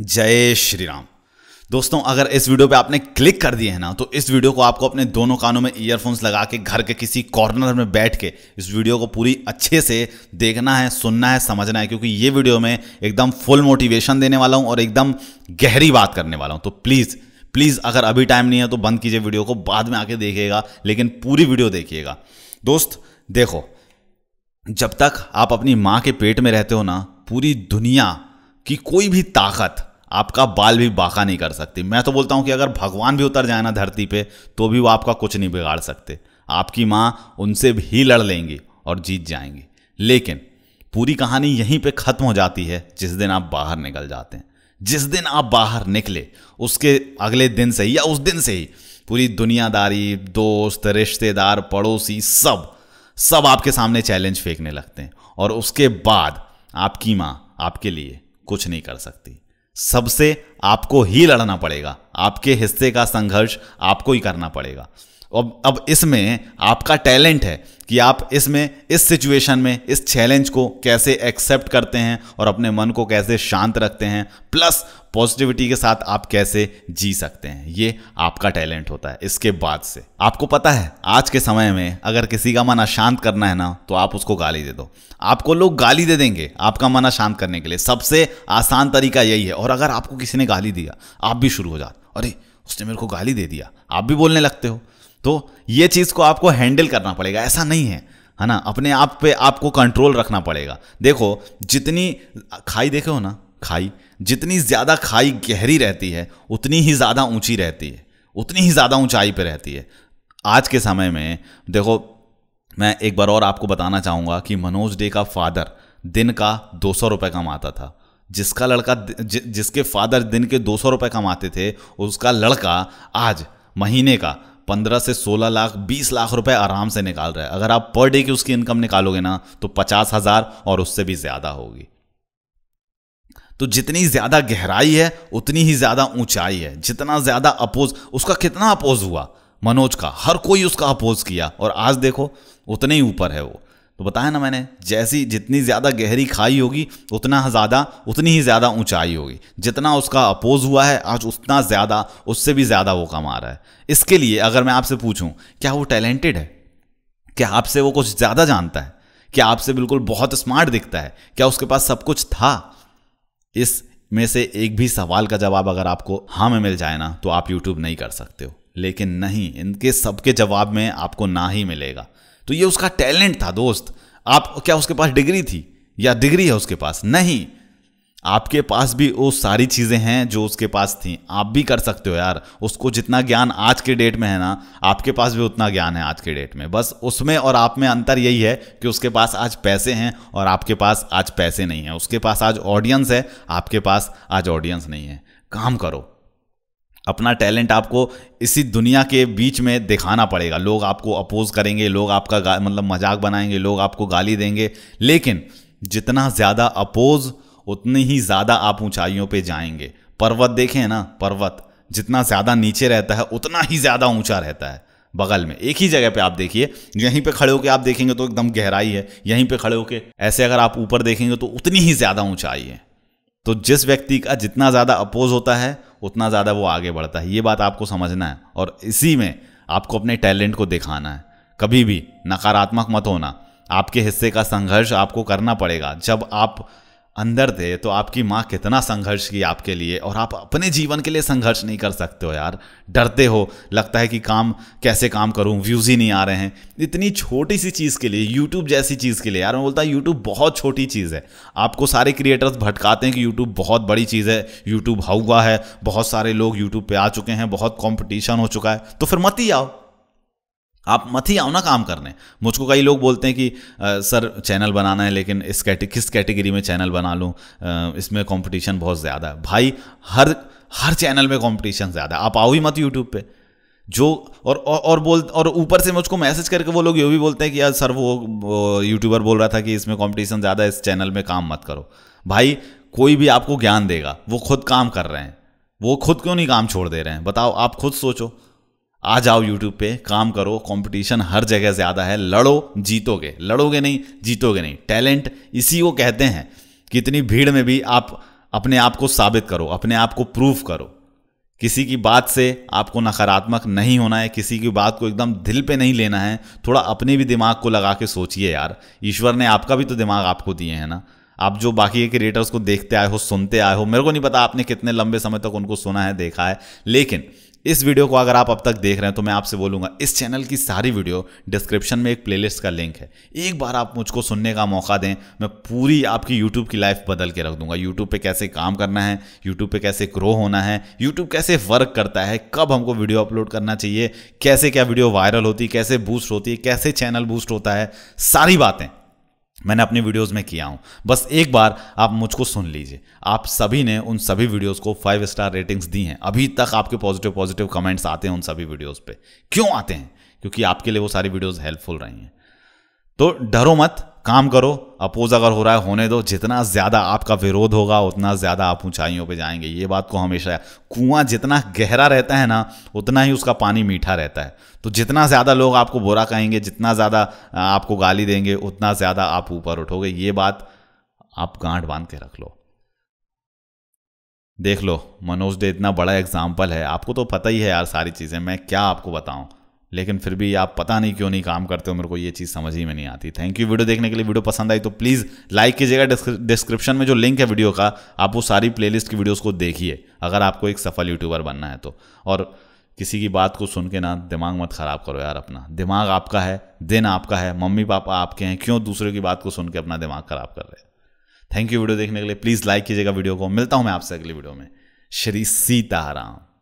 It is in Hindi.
जय श्री राम दोस्तों अगर इस वीडियो पे आपने क्लिक कर दिए है ना तो इस वीडियो को आपको अपने दोनों कानों में ईयरफोन्स लगा के घर के किसी कॉर्नर में बैठ के इस वीडियो को पूरी अच्छे से देखना है सुनना है समझना है क्योंकि ये वीडियो में एकदम फुल मोटिवेशन देने वाला हूँ और एकदम गहरी बात करने वाला हूँ तो प्लीज़ प्लीज़ अगर अभी टाइम नहीं है तो बंद कीजिए वीडियो को बाद में आके देखिएगा लेकिन पूरी वीडियो देखिएगा दोस्त देखो जब तक आप अपनी माँ के पेट में रहते हो ना पूरी दुनिया कि कोई भी ताकत आपका बाल भी बाका नहीं कर सकती मैं तो बोलता हूँ कि अगर भगवान भी उतर जाए ना धरती पे तो भी वो आपका कुछ नहीं बिगाड़ सकते आपकी माँ उनसे भी लड़ लेंगी और जीत जाएंगी लेकिन पूरी कहानी यहीं पे ख़त्म हो जाती है जिस दिन आप बाहर निकल जाते हैं जिस दिन आप बाहर निकले उसके अगले दिन से ही या उस दिन से ही पूरी दुनियादारी दोस्त रिश्तेदार पड़ोसी सब सब आपके सामने चैलेंज फेंकने लगते हैं और उसके बाद आपकी माँ आपके लिए कुछ नहीं कर सकती सबसे आपको ही लड़ना पड़ेगा आपके हिस्से का संघर्ष आपको ही करना पड़ेगा अब अब इसमें आपका टैलेंट है कि आप इसमें इस सिचुएशन में इस चैलेंज को कैसे एक्सेप्ट करते हैं और अपने मन को कैसे शांत रखते हैं प्लस पॉजिटिविटी के साथ आप कैसे जी सकते हैं ये आपका टैलेंट होता है इसके बाद से आपको पता है आज के समय में अगर किसी का मन अशांत करना है ना तो आप उसको गाली दे दो आपको लोग गाली दे देंगे आपका मन अशांत करने के लिए सबसे आसान तरीका यही है और अगर आपको किसी ने गाली दिया आप भी शुरू हो जाते अरे उसने मेरे को गाली दे दिया आप भी बोलने लगते हो तो ये चीज़ को आपको हैंडल करना पड़ेगा ऐसा नहीं है है ना अपने आप पे आपको कंट्रोल रखना पड़ेगा देखो जितनी खाई देखे हो ना खाई जितनी ज़्यादा खाई गहरी रहती है उतनी ही ज़्यादा ऊंची रहती है उतनी ही ज़्यादा ऊंचाई पे रहती है आज के समय में देखो मैं एक बार और आपको बताना चाहूँगा कि मनोज डे का फादर दिन का दो सौ रुपये कमाता था जिसका लड़का जि, जिसके फादर दिन के दो सौ रुपये कमाते थे उसका लड़का आज महीने का पंद्रह से सोलह लाख बीस लाख रुपए आराम से निकाल रहा है अगर आप पर डे की उसकी इनकम निकालोगे ना तो पचास हजार और उससे भी ज्यादा होगी तो जितनी ज्यादा गहराई है उतनी ही ज्यादा ऊंचाई है जितना ज्यादा अपोज उसका कितना अपोज हुआ मनोज का हर कोई उसका अपोज किया और आज देखो उतने ही ऊपर है वो तो बताया ना मैंने जैसी जितनी ज़्यादा गहरी खाई होगी उतना ज़्यादा उतनी ही ज़्यादा ऊंचाई होगी जितना उसका अपोज हुआ है आज उतना ज़्यादा उससे भी ज़्यादा वो कमा रहा है इसके लिए अगर मैं आपसे पूछूं क्या वो टैलेंटेड है क्या आपसे वो कुछ ज़्यादा जानता है क्या आपसे बिल्कुल बहुत स्मार्ट दिखता है क्या उसके पास सब कुछ था इस में से एक भी सवाल का जवाब अगर आपको हाँ में मिल जाए ना तो आप यूट्यूब नहीं कर सकते हो लेकिन नहीं इनके सबके जवाब में आपको ना ही मिलेगा तो ये उसका टैलेंट था दोस्त आप क्या उसके पास डिग्री थी या डिग्री है उसके पास नहीं आपके पास भी वो सारी चीज़ें हैं जो उसके पास थी आप भी कर सकते हो यार उसको जितना ज्ञान आज के डेट में है ना आपके पास भी उतना ज्ञान है आज के डेट में बस उसमें और आप में अंतर यही है कि उसके पास आज पैसे हैं और आपके पास आज पैसे नहीं हैं उसके पास आज ऑडियंस है आपके पास आज ऑडियंस नहीं है काम करो अपना टैलेंट आपको इसी दुनिया के बीच में दिखाना पड़ेगा लोग आपको अपोज करेंगे लोग आपका मतलब मजाक बनाएंगे लोग आपको गाली देंगे लेकिन जितना ज़्यादा अपोज उतनी ही ज़्यादा आप ऊंचाइयों पे जाएंगे पर्वत देखें ना पर्वत जितना ज़्यादा नीचे रहता है उतना ही ज़्यादा ऊंचा रहता है बगल में एक ही जगह पे आप देखिए यहीं पे खड़े होकर आप देखेंगे तो एकदम गहराई है यहीं पे खड़े होकर ऐसे अगर आप ऊपर देखेंगे तो उतनी ही ज़्यादा ऊंचाई है तो जिस व्यक्ति का जितना ज़्यादा अपोज होता है उतना ज़्यादा वो आगे बढ़ता है ये बात आपको समझना है और इसी में आपको अपने टैलेंट को दिखाना है कभी भी नकारात्मक मत होना आपके हिस्से का संघर्ष आपको करना पड़ेगा जब आप अंदर थे तो आपकी माँ कितना संघर्ष की आपके लिए और आप अपने जीवन के लिए संघर्ष नहीं कर सकते हो यार डरते हो लगता है कि काम कैसे काम करूँ व्यूज़ ही नहीं आ रहे हैं इतनी छोटी सी चीज़ के लिए यूट्यूब जैसी चीज़ के लिए यार मैं बोलता हूँ यूट्यूब बहुत छोटी चीज़ है आपको सारे क्रिएटर्स भटकाते हैं कि यूट्यूब बहुत बड़ी चीज़ है यूट्यूब हुआ है बहुत सारे लोग यूट्यूब पर आ चुके हैं बहुत कॉम्पिटिशन हो चुका है तो फिर मत ही आओ आप मत ही आओ ना काम करने मुझको कई लोग बोलते हैं कि आ, सर चैनल बनाना है लेकिन इस कैटे किस कैटेगरी में चैनल बना लूँ इसमें कंपटीशन बहुत ज़्यादा है भाई हर हर चैनल में कंपटीशन ज़्यादा है आप आओ ही मत यूट्यूब पे जो और और, और बोल और ऊपर से मुझको मैसेज करके वो लोग ये भी बोलते हैं कि यार सर वो, वो यूट्यूबर बोल रहा था कि इसमें कंपटीशन ज़्यादा है इस चैनल में काम मत करो भाई कोई भी आपको ज्ञान देगा वो खुद काम कर रहे हैं वो खुद क्यों नहीं काम छोड़ दे रहे हैं बताओ आप खुद सोचो आ जाओ यूट्यूब पे काम करो कंपटीशन हर जगह ज़्यादा है लड़ो जीतोगे लड़ोगे नहीं जीतोगे नहीं टैलेंट इसी को कहते हैं कितनी भीड़ में भी आप अपने आप को साबित करो अपने आप को प्रूफ करो किसी की बात से आपको नकारात्मक नहीं होना है किसी की बात को एकदम दिल पे नहीं लेना है थोड़ा अपने भी दिमाग को लगा के सोचिए यार ईश्वर ने आपका भी तो दिमाग आपको दिए हैं ना आप जो बाकी के क्रिएटर्स को देखते आए हो सुनते आए हो मेरे को नहीं पता आपने कितने लंबे समय तक उनको सुना है देखा है लेकिन इस वीडियो को अगर आप अब तक देख रहे हैं तो मैं आपसे बोलूँगा इस चैनल की सारी वीडियो डिस्क्रिप्शन में एक प्लेलिस्ट का लिंक है एक बार आप मुझको सुनने का मौका दें मैं पूरी आपकी यूट्यूब की लाइफ बदल के रख दूंगा यूट्यूब पर कैसे काम करना है यूट्यूब पर कैसे ग्रो होना है यूट्यूब कैसे वर्क करता है कब हमको वीडियो अपलोड करना चाहिए कैसे क्या वीडियो वायरल होती है कैसे बूस्ट होती है कैसे चैनल बूस्ट होता है सारी बातें मैंने अपनी वीडियोस में किया हूं बस एक बार आप मुझको सुन लीजिए आप सभी ने उन सभी वीडियोस को फाइव स्टार रेटिंग्स दी हैं अभी तक आपके पॉजिटिव पॉजिटिव कमेंट्स आते हैं उन सभी वीडियोस पे क्यों आते हैं क्योंकि आपके लिए वो सारी वीडियोस हेल्पफुल रही हैं तो डरो मत काम करो अपोज अगर हो रहा है होने दो जितना ज़्यादा आपका विरोध होगा उतना ज़्यादा आप ऊंचाइयों पे जाएंगे ये बात को हमेशा कुआं जितना गहरा रहता है ना उतना ही उसका पानी मीठा रहता है तो जितना ज़्यादा लोग आपको बुरा कहेंगे जितना ज़्यादा आपको गाली देंगे उतना ज़्यादा आप ऊपर उठोगे ये बात आप गांठ बांध के रख लो देख लो मनोज डे इतना बड़ा एग्जाम्पल है आपको तो पता ही है यार सारी चीज़ें मैं क्या आपको बताऊं लेकिन फिर भी आप पता नहीं क्यों नहीं काम करते हो मेरे को ये चीज़ समझ ही में नहीं आती थैंक यू वीडियो देखने के लिए वीडियो पसंद आई तो प्लीज़ लाइक कीजिएगा डिस्क्रिप्शन में जो लिंक है वीडियो का आप वो सारी प्लेलिस्ट की वीडियोस को देखिए अगर आपको एक सफल यूट्यूबर बनना है तो और किसी की बात को सुन के ना दिमाग मत ख़राब करो यार अपना दिमाग आपका है दिन आपका है मम्मी पापा आपके हैं क्यों दूसरे की बात को सुन के अपना दिमाग ख़राब कर रहे हैं थैंक यू वीडियो देखने के लिए प्लीज़ लाइक कीजिएगा वीडियो को मिलता हूँ मैं आपसे अगली वीडियो में श्री सीताराम